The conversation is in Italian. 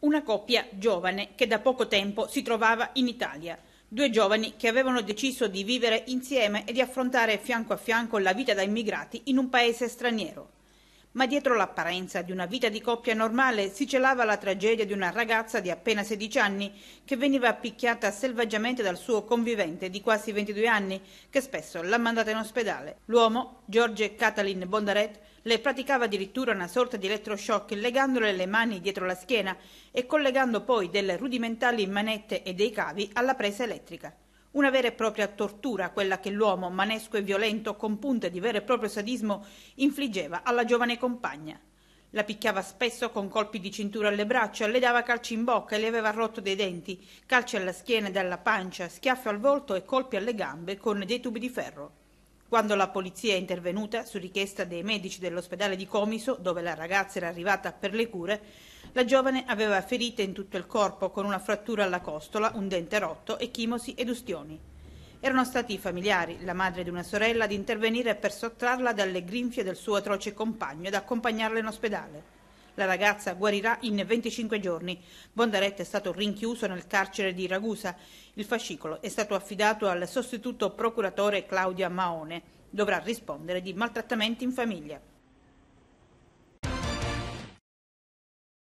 Una coppia giovane che da poco tempo si trovava in Italia. Due giovani che avevano deciso di vivere insieme e di affrontare fianco a fianco la vita da immigrati in un paese straniero. Ma dietro l'apparenza di una vita di coppia normale si celava la tragedia di una ragazza di appena 16 anni che veniva picchiata selvaggiamente dal suo convivente di quasi 22 anni che spesso l'ha mandata in ospedale. L'uomo, George Catalin Bondaret, le praticava addirittura una sorta di elettroshock legandole le mani dietro la schiena e collegando poi delle rudimentali manette e dei cavi alla presa elettrica. Una vera e propria tortura, quella che l'uomo, manesco e violento, con punte di vero e proprio sadismo, infliggeva alla giovane compagna. La picchiava spesso con colpi di cintura alle braccia, le dava calci in bocca e le aveva rotto dei denti, calci alla schiena e alla pancia, schiaffi al volto e colpi alle gambe con dei tubi di ferro. Quando la polizia è intervenuta, su richiesta dei medici dell'ospedale di Comiso, dove la ragazza era arrivata per le cure, la giovane aveva ferite in tutto il corpo con una frattura alla costola, un dente rotto e chimosi ed ustioni. Erano stati i familiari, la madre ed una sorella, ad intervenire per sottrarla dalle grinfie del suo atroce compagno ed accompagnarla in ospedale. La ragazza guarirà in 25 giorni. Bondaret è stato rinchiuso nel carcere di Ragusa. Il fascicolo è stato affidato al sostituto procuratore Claudia Maone. Dovrà rispondere di maltrattamenti in famiglia.